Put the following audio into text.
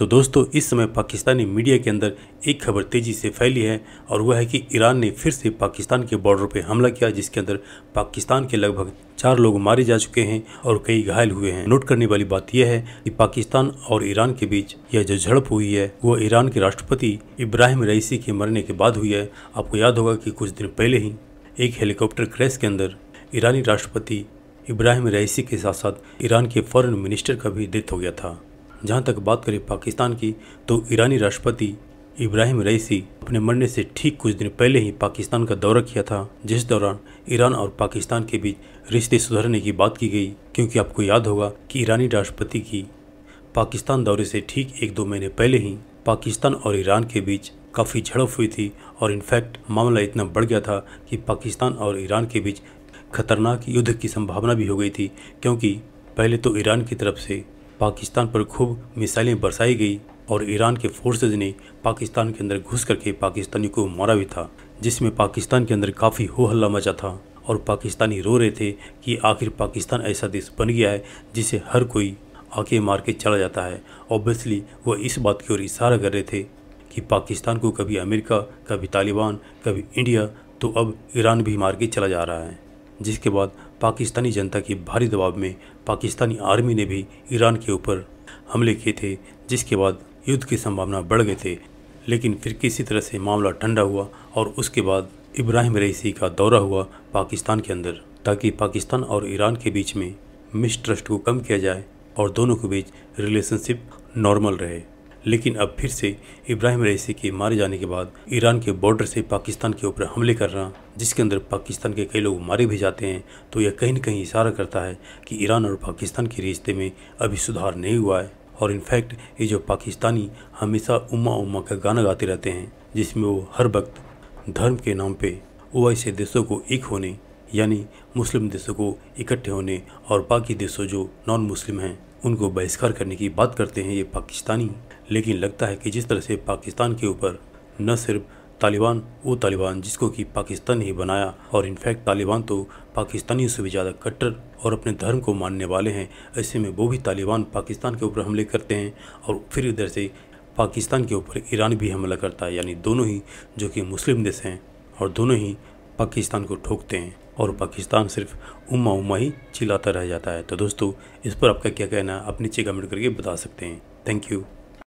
तो दोस्तों इस समय पाकिस्तानी मीडिया के अंदर एक खबर तेज़ी से फैली है और वह है कि ईरान ने फिर से पाकिस्तान के बॉर्डर पर हमला किया जिसके अंदर पाकिस्तान के लगभग चार लोग मारे जा चुके हैं और कई घायल हुए हैं नोट करने वाली बात यह है कि पाकिस्तान और ईरान के बीच यह जो झड़प हुई है वो ईरान के राष्ट्रपति इब्राहिम रईसी के मरने के बाद हुई है आपको याद होगा कि कुछ दिन पहले ही एक हेलीकॉप्टर क्रैश के अंदर ईरानी राष्ट्रपति इब्राहिम रईसी के साथ साथ ईरान के फॉरेन मिनिस्टर का भी डेथ हो गया था जहाँ तक बात करें पाकिस्तान की तो ईरानी राष्ट्रपति इब्राहिम रईसी अपने मरने से ठीक कुछ दिन पहले ही पाकिस्तान का दौरा किया था जिस दौरान ईरान और पाकिस्तान के बीच रिश्ते सुधारने की बात की गई क्योंकि आपको याद होगा कि ईरानी राष्ट्रपति की पाकिस्तान दौरे से ठीक एक दो महीने पहले ही पाकिस्तान और ईरान के बीच काफ़ी झड़प हुई थी और इनफैक्ट मामला इतना बढ़ गया था कि पाकिस्तान और ईरान के बीच खतरनाक युद्ध की संभावना भी हो गई थी क्योंकि पहले तो ईरान की तरफ से पाकिस्तान पर खूब मिसाइलें बरसाई गई और ईरान के फोर्सेज ने पाकिस्तान के अंदर घुस करके पाकिस्तानी को मारा भी था जिसमें पाकिस्तान के अंदर काफ़ी हो हल्ला मचा था और पाकिस्तानी रो रहे थे कि आखिर पाकिस्तान ऐसा देश बन गया है जिसे हर कोई आके मार के चला जाता है ऑब्वियसली वह इस बात की ओर इशारा कर रहे थे कि पाकिस्तान को कभी अमेरिका कभी तालिबान कभी इंडिया तो अब ईरान भी मार के चला जा रहा है जिसके बाद पाकिस्तानी जनता के भारी दबाव में पाकिस्तानी आर्मी ने भी ईरान के ऊपर हमले किए थे जिसके बाद युद्ध की संभावना बढ़ गए थे लेकिन फिर किसी तरह से मामला ठंडा हुआ और उसके बाद इब्राहिम रईसी का दौरा हुआ पाकिस्तान के अंदर ताकि पाकिस्तान और ईरान के बीच में मिसट्रस्ट को कम किया जाए और दोनों के बीच रिलेशनशिप नॉर्मल रहे लेकिन अब फिर से इब्राहिम रईसी के मारे जाने के बाद ईरान के बॉर्डर से पाकिस्तान के ऊपर हमले कर रहा जिसके अंदर पाकिस्तान के कई लोग मारे भी जाते हैं तो यह कहीं न कहीं इशारा करता है कि ईरान और पाकिस्तान के रिश्ते में अभी सुधार नहीं हुआ है और इनफैक्ट ये जो पाकिस्तानी हमेशा उमा उमा का गाना गाते रहते हैं जिसमें वो हर वक्त धर्म के नाम पे ऐसे देशों को एक होने यानी मुस्लिम देशों को इकट्ठे होने और बाकी देशों जो नॉन मुस्लिम हैं उनको बहिष्कार करने की बात करते हैं ये पाकिस्तानी लेकिन लगता है कि जिस तरह से पाकिस्तान के ऊपर न सिर्फ तालिबान वो तालिबान जिसको कि पाकिस्तान ही बनाया और इनफैक्ट तालिबान तो पाकिस्तानियों से भी ज़्यादा कट्टर और अपने धर्म को मानने वाले हैं ऐसे में वो भी तालिबान पाकिस्तान के ऊपर हमले करते हैं और फिर इधर से पाकिस्तान के ऊपर ईरान भी हमला करता है यानी दोनों ही जो कि मुस्लिम देश हैं और दोनों ही पाकिस्तान को ठोकते हैं और पाकिस्तान सिर्फ उमा उमा ही चिल्लाता रह जाता है तो दोस्तों इस पर आपका क्या कहना है आप नीचे कमेंट करके बता सकते हैं थैंक यू